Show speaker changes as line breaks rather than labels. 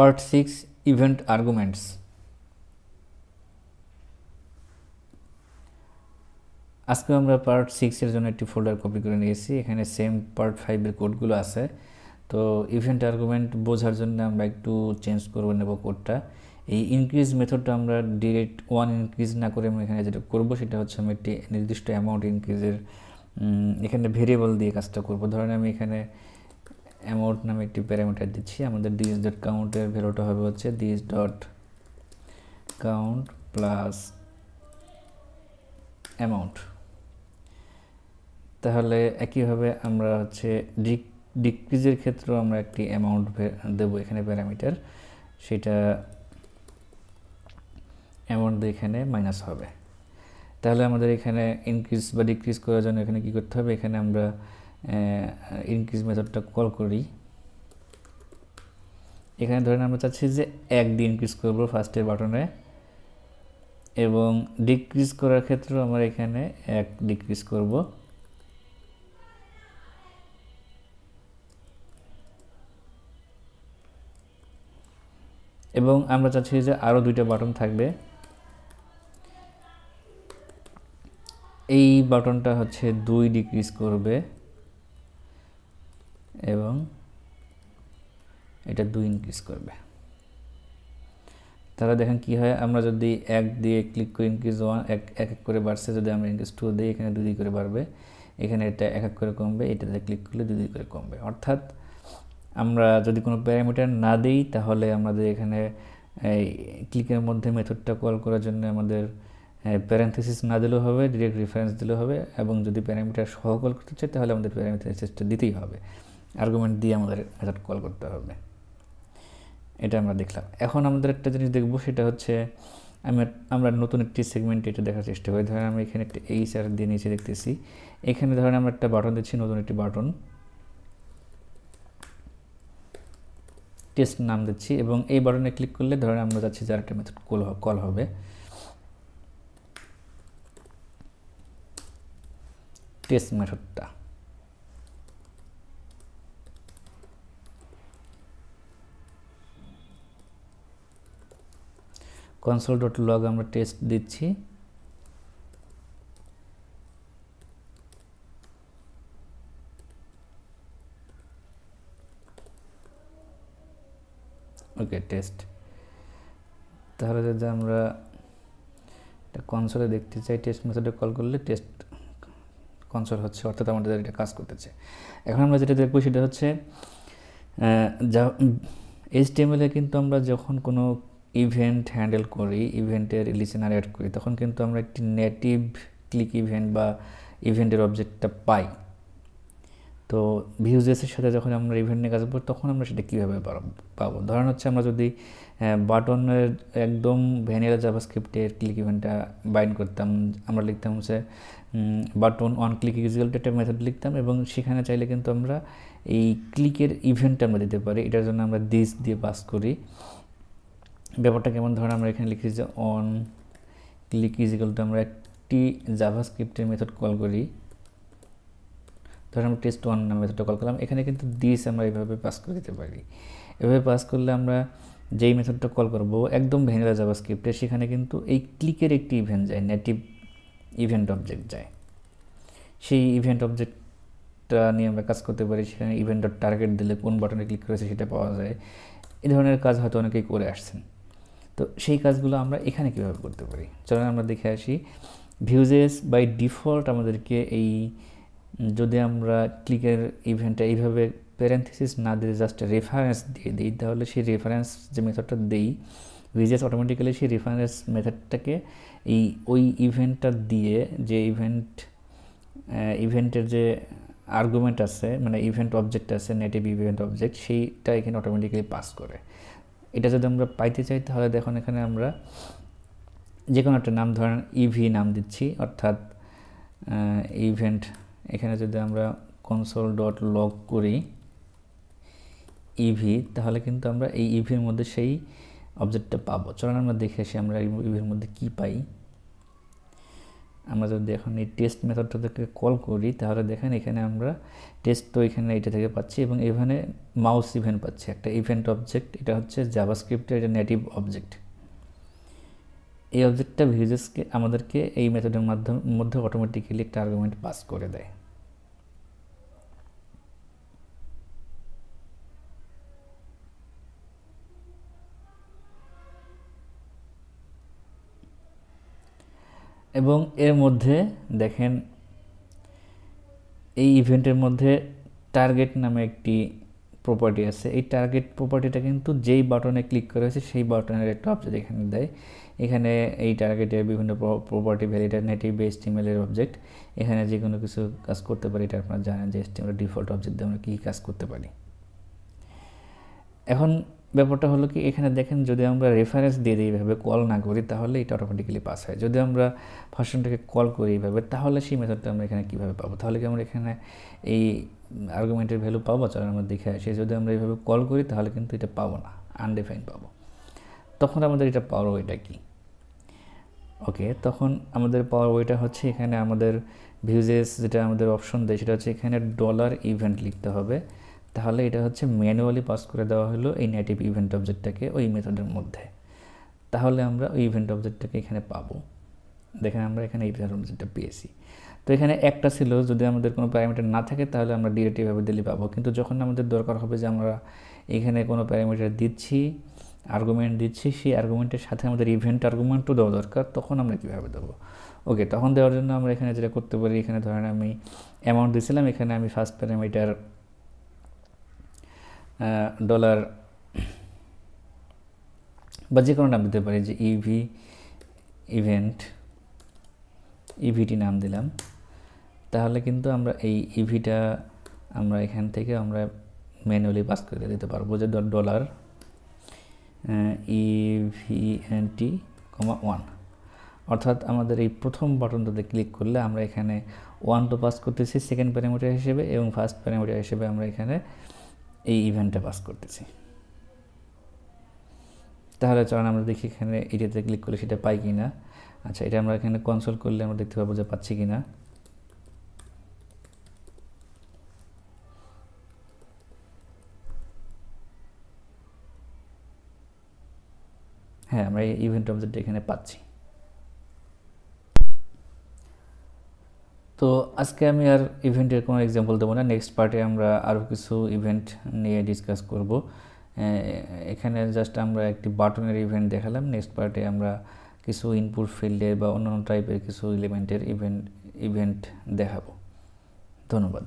part 6 event arguments আজকে আমরা part সিক্সের জন্য একটি ফোল্ডার কপি করে নিয়েছি এখানে সেম পার্ট ফাইভের কোডগুলো আছে তো ইভেন্ট আর্গুমেন্ট বোঝার জন্য আমরা একটু চেঞ্জ করে নেব কোডটা এই ইনক্রিজ মেথডটা আমরা ডিরেক্ট ওয়ান ইনক্রিজ না করে আমরা এখানে যেটা করব সেটা হচ্ছে আমি একটি নির্দিষ্ট অ্যামাউন্ট ইনক্রিজের এখানে ভেরিয়েবল দিয়ে কাজটা করব ধরেন আমি এখানে অ্যামাউন্ট নামে একটি প্যারামিটার দিচ্ছি আমাদের ডিএস ডট কাউন্টের ভ্যালুটা হবে হচ্ছে DS dot count plus amount তাহলে একইভাবে আমরা হচ্ছে ডিক্রিজের ক্ষেত্রেও আমরা একটি অ্যামাউন্ট দেবো এখানে প্যারামিটার সেটা অ্যামাউন্ট এখানে মাইনাস হবে তাহলে আমাদের এখানে ইনক্রিজ বা ডিক্রিজ করার জন্য এখানে কী করতে হবে এখানে আমরা ইনক্রিজ মেথডটা কল করি এখানে ধরেন আমরা চাচ্ছি যে এক দিয়ে ইনক্রিজ করবো ফার্স্টের বাটনে এবং ডিক্রিজ করার ক্ষেত্রেও আমরা এখানে এক ডিক্রিজ করব এবং আমরা চাচ্ছি যে আরও দুইটা বাটন থাকবে এই বাটনটা হচ্ছে দুই ডিক্রিজ করবে এবং এটা দুই ইনক্রিজ করবে তাহলে দেখেন কি হয় আমরা যদি এক দিয়ে ক্লিক করে ইনক্রিজ ওয়ান এক এক এক করে বাড়ছে যদি আমরা ইনক্রিজ টু দিই এখানে দুই দুই করে বাড়বে এখানে এটা এক এক করে কমবে এটাতে ক্লিক করলে দুই দুই করে কমবে অর্থাৎ আমরা যদি কোনো প্যারামিটার না দিই তাহলে আমাদের এখানে এই ক্লিকের মধ্যে মেথডটা কল করার জন্য আমাদের প্যারেন্থেসিস না দিলেও হবে ডিরেক্ট রেফারেন্স দিলেও হবে এবং যদি প্যারামিটার সহ কল করতে চাই তাহলে আমাদের প্যারামিটার দিতেই হবে আর্গুমেন্ট দিয়ে আমাদের মেথড কল করতে হবে এটা আমরা দেখলাম এখন আমাদের একটা জিনিস দেখবো সেটা হচ্ছে আমি আমরা নতুন একটি সেগমেন্ট এটা দেখার চেষ্টা করি ধরেন আমি এখানে একটি এইচ আর দিয়ে নিচে দেখতেছি এখানে ধরেন আমরা একটা বাটন দিচ্ছি নতুন একটি বাটন টেস্ট নাম দিচ্ছি এবং এই বাটনে ক্লিক করলে ধরেন আমরা যাচ্ছি যার একটা মেথড কল কল হবে টেস্ট মেথডটা কনসোল ডট লগ আমরা টেস্ট দিচ্ছি ওকে টেস্ট তাহলে যদি আমরা এটা কনসোলে দেখতে চাই টেস্ট মেথডে কল করলে টেস্ট কনসোল হচ্ছে অর্থাৎ আমাদের এটা কাজ করতেছে এখন আমরা যেটা দেখবো সেটা হচ্ছে যা এইচটিএমএলে কিন্তু আমরা যখন কোনো ইভেন্ট হ্যান্ডেল করি ইভেন্টের লিসেনার অ্যাড করি তখন কিন্তু আমরা একটি নেটিভ ক্লিক ইভেন্ট বা ইভেন্টের অবজেক্টটা পাই তো ভিউজেসের সাথে যখন আমরা ইভেন্ট নিয়ে কাজ করবো তখন আমরা সেটা কীভাবে পাবো ধরেন হচ্ছে আমরা যদি বাটনের একদম ভ্যানিলা জাভাস্ক্রিপ্টের ক্লিক ইভেন্টটা বাইন্ড করতাম আমরা লিখতাম হচ্ছে বাটন অন ক্লিক ইউজুয়ালটা একটা মেথড লিখতাম এবং সেখানে চাইলে কিন্তু আমরা এই ক্লিকের ইভেন্টটা আমরা দিতে পারি এটার জন্য আমরা দিস দিয়ে পাস করি ব্যাপারটা কেমন ধরেন আমরা এখানে লিখি যে অন ক্লিক ইজিক্যাল টু আমরা একটি জাভাস্ক্রিপ্টের মেথড কল করি ধরেন আমরা টেস্ট ওয়ান নাম মেথডটা কল করলাম এখানে কিন্তু দিস আমরা এভাবে পাস করে দিতে পারি এভাবে পাস করলে আমরা যেই মেথডটা কল করব একদম জাভা স্ক্রিপ্টে সেখানে কিন্তু এই ক্লিকের একটি ইভেন্ট যায় নেটিভ ইভেন্ট অবজেক্ট যায় সেই ইভেন্ট অবজেক্টটা নিয়ে আমরা কাজ করতে পারি সেখানে ইভেন্ট টার্গেট দিলে কোন বাটনে ক্লিক করেছে সেটা পাওয়া যায় এই ধরনের কাজ হয়তো অনেকেই করে আসছেন তো সেই কাজগুলো আমরা এখানে কীভাবে করতে পারি চলেন আমরা দেখে আসি ভিউজেস বাই ডিফল্ট আমাদেরকে এই যদি আমরা ক্লিকের ইভেন্টটা এইভাবে প্যারেন্থিস না দিয়ে জাস্ট রেফারেন্স দিয়ে দিই তাহলে সেই রেফারেন্স যে মেথডটা দেই ভিজেস অটোমেটিক্যালি সেই রেফারেন্স মেথডটাকে এই ওই ইভেন্টটা দিয়ে যে ইভেন্ট ইভেন্টের যে আর্গুমেন্ট আছে মানে ইভেন্ট অবজেক্ট আছে নেটিভ ইভেন্ট অবজেক্ট সেইটা এখানে অটোমেটিক্যালি পাস করে এটা যদি আমরা পাইতে চাই তাহলে দেখুন এখানে আমরা যে কোনো একটা নাম ধরেন ইভি e নাম দিচ্ছি অর্থাৎ ইভেন্ট এখানে যদি আমরা কনসোল ডট লগ করি ইভি e তাহলে কিন্তু আমরা এই ইভির e মধ্যে সেই অবজেক্টটা পাবো চলেন আমরা দেখে আসি আমরা ইভির মধ্যে কি পাই আমরা যদি এখন এই টেস্ট মেথডটাকে কল করি তাহলে দেখেন এখানে আমরা টেস্ট তো এখানে এটা থেকে পাচ্ছি এবং এখানে মাউস ইভেন্ট পাচ্ছি একটা ইভেন্ট অবজেক্ট এটা হচ্ছে জাভাস্ক্রিপ্টের এটা নেটিভ অবজেক্ট এই অবজেক্টটা ভিউজেসকে আমাদেরকে এই মেথডের মাধ্যমে মধ্যে অটোমেটিক্যালি একটা আর্গুমেন্ট পাস করে দেয় এবং এর মধ্যে দেখেন এই ইভেন্টের মধ্যে টার্গেট নামে একটি প্রপার্টি আছে এই টার্গেট প্রপার্টিটা কিন্তু যেই বাটনে ক্লিক করা হয়েছে সেই বাটনের একটা অবজেক্ট এখানে দেয় এখানে এই টার্গেটের বিভিন্ন প্রপার্টি ভ্যালিটা নেটিভ বেস টিমেলের অবজেক্ট এখানে যে কোনো কিছু কাজ করতে পারি এটা আপনারা জানেন যে এস্টিমেলের ডিফল্ট অবজেক্ট দিয়ে আমরা কী কাজ করতে পারি এখন ব্যাপারটা হলো কি এখানে দেখেন যদি আমরা রেফারেন্স দিয়ে দিই এইভাবে কল না করি তাহলে এটা অটোমেটিক্যালি পাস হয় যদি আমরা ফাংশনটাকে কল করি এইভাবে তাহলে সেই মেথডটা আমরা এখানে কীভাবে পাবো তাহলে কি আমরা এখানে এই আর্গুমেন্টের ভ্যালু পাবো চলো আমরা দেখে আসি যদি আমরা এইভাবে কল করি তাহলে কিন্তু এটা পাবো না আনডিফাইন পাবো তখন আমাদের এটা পাওয়ার ওয়েটা কি ওকে তখন আমাদের পাওয়ার ওয়েটা হচ্ছে এখানে আমাদের ভিউজেস যেটা আমাদের অপশন দেয় সেটা হচ্ছে এখানে ডলার ইভেন্ট লিখতে হবে তাহলে এটা হচ্ছে ম্যানুয়ালি পাস করে দেওয়া হলো এই নেটিভ ইভেন্ট অবজেক্টটাকে ওই মেথডের মধ্যে তাহলে আমরা ওই ইভেন্ট অবজেক্টটাকে এখানে পাবো দেখেন আমরা এখানে ইভেন্ট অবজেক্টটা পেয়েছি তো এখানে একটা ছিল যদি আমাদের কোনো প্যারামিটার না থাকে তাহলে আমরা ডিরেক্টিভাবে দিলে পাবো কিন্তু যখন আমাদের দরকার হবে যে আমরা এখানে কোনো প্যারামিটার দিচ্ছি আর্গুমেন্ট দিচ্ছি সেই আর্গুমেন্টের সাথে আমাদের ইভেন্ট আর্গুমেন্টও দেওয়া দরকার তখন আমরা কীভাবে দেবো ওকে তখন দেওয়ার জন্য আমরা এখানে যেটা করতে পারি এখানে ধরেন আমি অ্যামাউন্ট দিয়েছিলাম এখানে আমি ফার্স্ট প্যারামিটার ডলার বা যে কোনো নাম দিতে পারি যে ইভি ইভেন্ট ইভিটি নাম দিলাম তাহলে কিন্তু আমরা এই ইভিটা e আমরা এখান থেকে আমরা ম্যানুয়ালি পাস করে দিতে পারবো যে ডলার ইভিএনটি কমা ওয়ান অর্থাৎ আমাদের এই প্রথম বাটনটাতে ক্লিক করলে আমরা এখানে ওয়ান টু পাস করতেছি সেকেন্ড প্যারামিটার হিসেবে এবং ফার্স্ট প্যারামিটার হিসেবে আমরা এখানে এই ইভেন্টটা পাস করতেছি তাহলে চলেন আমরা দেখি এখানে এটাতে ক্লিক করলে সেটা পাই কি না আচ্ছা এটা আমরা এখানে কনসোল করলে আমরা দেখতে পাবো যে পাচ্ছি কি না হ্যাঁ আমরা এই ইভেন্ট অবজেক্ট এখানে পাচ্ছি তো আজকে আমি আর ইভেন্টের কোনো এক্সাম্পল দেবো না নেক্সট পার্টে আমরা আরও কিছু ইভেন্ট নিয়ে ডিসকাস করব এখানে জাস্ট আমরা একটি বাটনের ইভেন্ট দেখালাম নেক্সট পার্টে আমরা কিছু ইনপুট ফিল্ডের বা অন্যান্য টাইপের কিছু এলিমেন্টের ইভেন্ট ইভেন্ট দেখাবো ধন্যবাদ